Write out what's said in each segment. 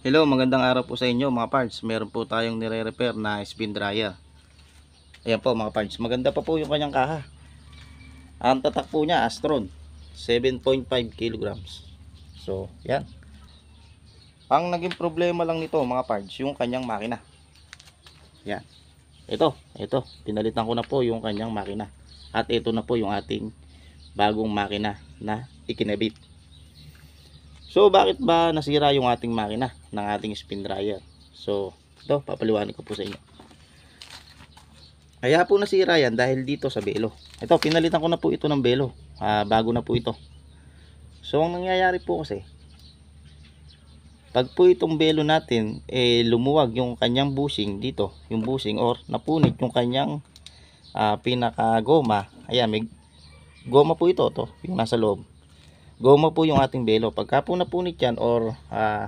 Hello, magandang araw po sa inyo mga parts. Meron po tayong nire-repair na spin dryer. Ayan po mga parts. Maganda pa po yung kanyang kaha. Ang tatak po niya, Astron. 7.5 kilograms. So, yan. Ang naging problema lang nito mga parts, yung kanyang makina. Yan. Ito, ito. Pinalitan ko na po yung kanyang makina. At ito na po yung ating bagong makina na ikinabit. So, bakit ba nasira yung ating makina ng ating spin dryer? So, ito, papaliwanag ko po sa inyo. Kaya po nasira yan dahil dito sa belo. Ito, pinalitan ko na po ito ng belo. Uh, bago na po ito. So, ang nangyayari po kasi, pag po itong belo natin, eh, lumuwag yung kanyang bushing dito, yung bushing, or napunit yung kanyang uh, ah, pinaka goma. Ayan, may goma po ito, to, yung nasa loob goma po yung ating belo. Pagka po napunit yan or uh,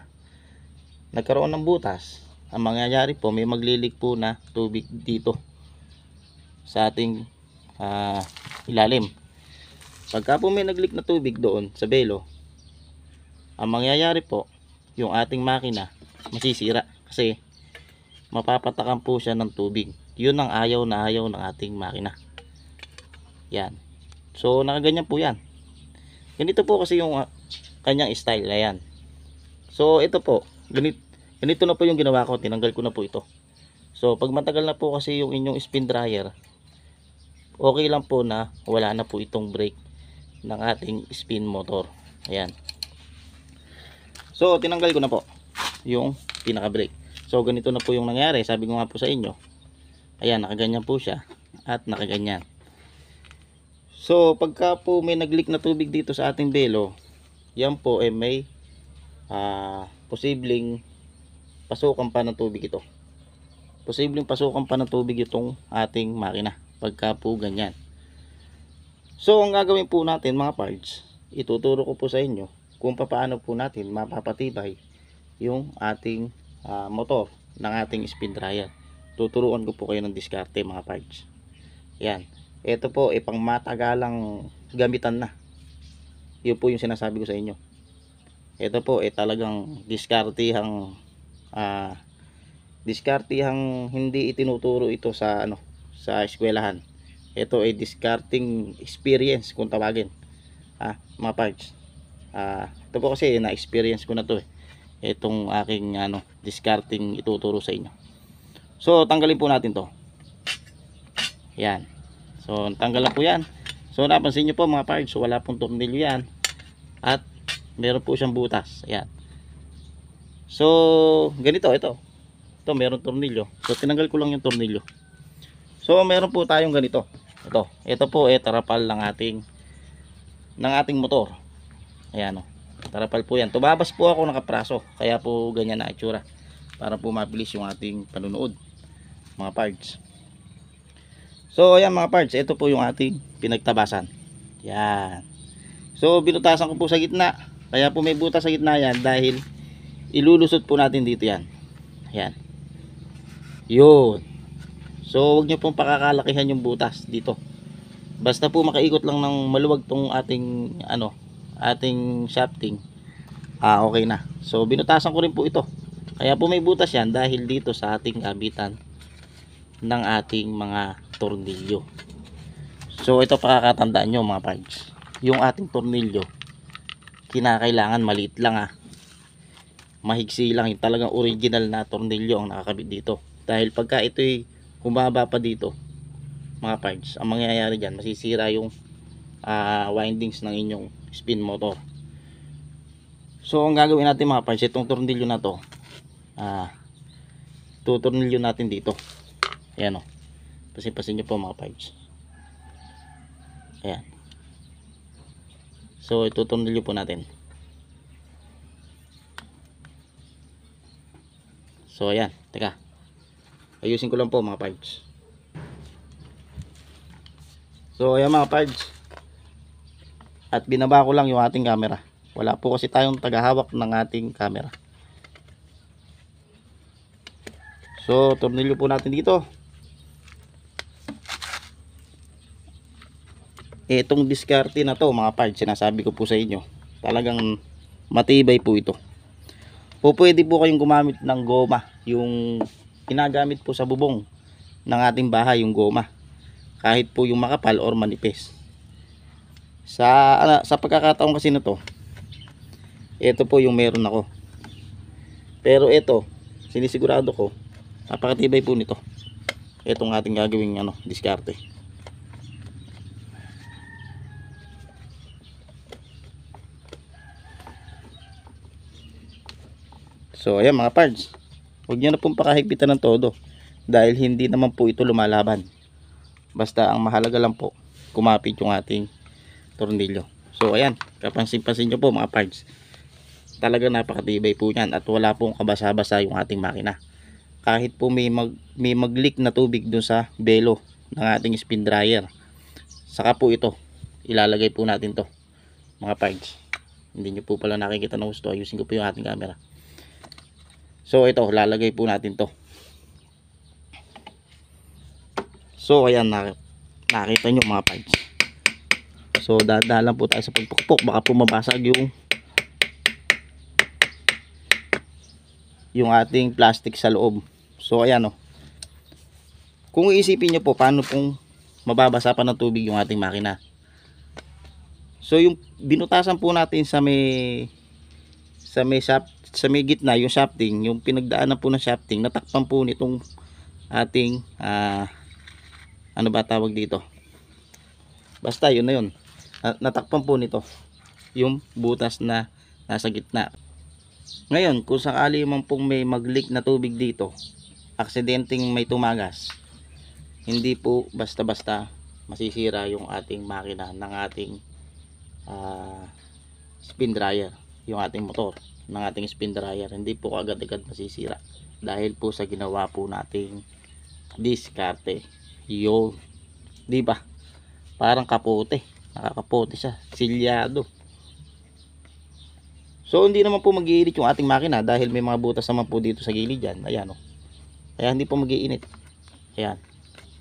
nagkaroon ng butas, ang mangyayari po may maglilig po na tubig dito sa ating uh, ilalim. Pagka po may naglik na tubig doon sa belo, ang mangyayari po yung ating makina masisira kasi mapapatakan po siya ng tubig. Yun ang ayaw na ayaw ng ating makina. Yan. So nakaganyan po yan ganito po kasi yung uh, kanyang style ayan so ito po ganito, ganito na po yung ginawa ko tinanggal ko na po ito so pag matagal na po kasi yung inyong spin dryer okay lang po na wala na po itong brake ng ating spin motor ayan so tinanggal ko na po yung pinaka brake so ganito na po yung nangyari sabi ko nga po sa inyo ayan nakaganyan po siya at nakaganyan So, pagka po may nag-leak na tubig dito sa ating belo, yan po ay eh, may uh, posibleng pasukan pa ng tubig ito. Posibleng pasukan pa ng tubig itong ating makina pagka po ganyan. So, ang gagawin po natin mga parts, ituturo ko po sa inyo kung paano po natin mapapatibay yung ating uh, motor ng ating spin dryer. Tuturuan ko po kayo ng diskarte mga parts. Yan ito po ay eh, pang matagalang gamitan na yun po yung sinasabi ko sa inyo ito po ay eh, talagang diskartihang uh, diskartihang hindi itinuturo ito sa ano sa eskwelahan ito ay discarding experience kung tawagin ah, mga parts ah, ito po kasi na experience ko na to eh. itong aking ano, discarding ituturo sa inyo so tanggalin po natin to yan So, tanggal na po yan. So, napansin nyo po mga parts, wala pong tornilyo yan. At, meron po siyang butas. Ayan. So, ganito, ito. Ito, meron tornilyo. So, tinanggal ko lang yung tornilyo. So, meron po tayong ganito. Ito. Ito po, eh, tarapal ng ating ng ating motor. Ayan o. Oh. Tarapal po yan. Tubabas po ako nakapraso. Kaya po, ganyan na itsura. Para po mabilis yung ating panunood. Mga parts. So ayan mga parts, ito po yung ating pinagtabasan. Yan. So binutasan ko po sa gitna. Kaya po may butas sa gitna yan dahil ilulusot po natin dito yan. Ayan. Yun. So wag nyo pong pakakalakihan yung butas dito. Basta po makaikot lang ng maluwag tong ating ano, ating shafting. Ah okay na. So binutasan ko rin po ito. Kaya po may butas yan dahil dito sa ating abitan ng ating mga tornilyo so ito pakakatandaan nyo mga pards yung ating tornilyo kinakailangan maliit lang ha ah. mahigsi lang yung talagang original na tornilyo ang nakakabit dito dahil pagka ito'y humaba pa dito mga parts ang mangyayari dyan masisira yung uh, windings ng inyong spin motor so ang gagawin natin mga parts itong tornilyo na to uh, tutornilyo natin dito ayan o oh pasipasin nyo po mga pipes ayan so itutornilyo po natin so ayan teka ayusin ko lang po mga pipes so ayan mga pipes at binaba ko lang yung ating camera wala po kasi tayong tagahawak ng ating camera so tornilyo po natin dito etong diskarte na to mga parts sinasabi ko po sa inyo talagang matibay po ito po pwede po kayong gumamit ng goma yung kinagamit po sa bubong ng ating bahay yung goma kahit po yung makapal or manipis sa, sa pagkakataon kasi na to ito po yung meron ako pero ito sinisigurado ko napakatibay po nito itong ating gagawing ano, diskarte So ayan mga pards, huwag nyo na pong pakahigpitan ng todo dahil hindi naman po ito lumalaban. Basta ang mahalaga lang po, kumapit yung ating tornilyo. So ayan, kapansin-pansin nyo po mga pards, talaga napakatibay po yan at wala pong kabasa-basa yung ating makina. Kahit po may, mag, may mag-leak na tubig dun sa belo ng ating spin dryer, saka po ito, ilalagay po natin to mga pards. Hindi nyo po pala nakikita na gusto, ayusin ko po yung ating camera. So ito lalagay po natin to. So ayan na nakita nyo mga pides. So dadalan po tayo sa pagpukpok baka po mabasag yung yung ating plastic sa loob. So ayan oh. Kung iisipin nyo po paano pong mababasa pa ng tubig yung ating makina. So yung binutasan po natin sa may sa may shop sa may gitna yung shafting yung pinagdaanan po ng shafting natakpan po nitong ating uh, ano ba tawag dito basta yun na yun natakpan po nito yung butas na nasa gitna ngayon kung sakali man pong may mag-leak na tubig dito aksidenteng may tumagas hindi po basta basta masisira yung ating makina ng ating uh, spin dryer yung ating motor ng ating spin dryer hindi po agad-agad masisira dahil po sa ginawa po nating diskarte yun di ba parang kapote nakakapote siya silyado so hindi naman po magiinit yung ating makina dahil may mga butas naman po dito sa gilid yan ayan o oh. kaya hindi po magiinit ayan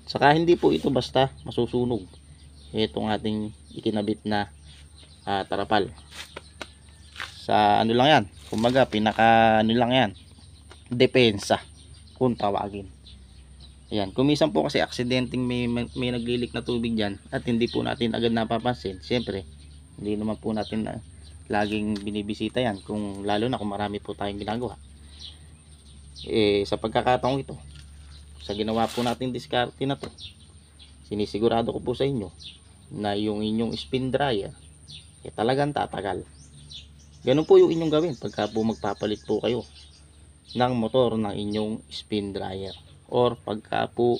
saka hindi po ito basta masusunog itong ating ikinabit na uh, tarapal sa ano lang yan kumbaga pinaka ano lang yan depensa kung tawagin Ayan, kumisan po kasi aksidenteng may, may, may naglilik na tubig dyan at hindi po natin agad napapansin. Siyempre, hindi naman po natin na, laging binibisita yan kung lalo na kung marami po tayong ginagawa. Eh, sa pagkakataong ito, sa ginawa po natin diskarte na to, sinisigurado ko po sa inyo na yung inyong spin dryer, eh talagang tatagal. Ganun po yung inyong gawin pagka po magpapalit po kayo ng motor ng inyong spin dryer or pagka po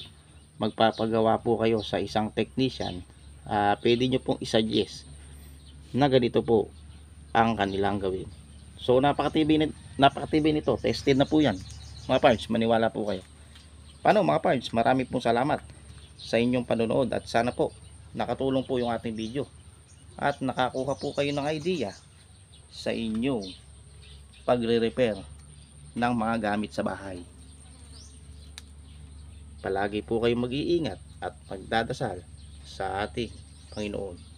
magpapagawa po kayo sa isang technician uh, pwede nyo pong isuggest na ganito po ang kanilang gawin so napakatibay nito, napakatibay nito tested na po yan mga parts maniwala po kayo paano mga parts marami pong salamat sa inyong panonood at sana po nakatulong po yung ating video at nakakuha po kayo ng idea sa inyo pagre-repair ng mga gamit sa bahay. Palagi po kayong mag-iingat at magdadasal sa ating Panginoon.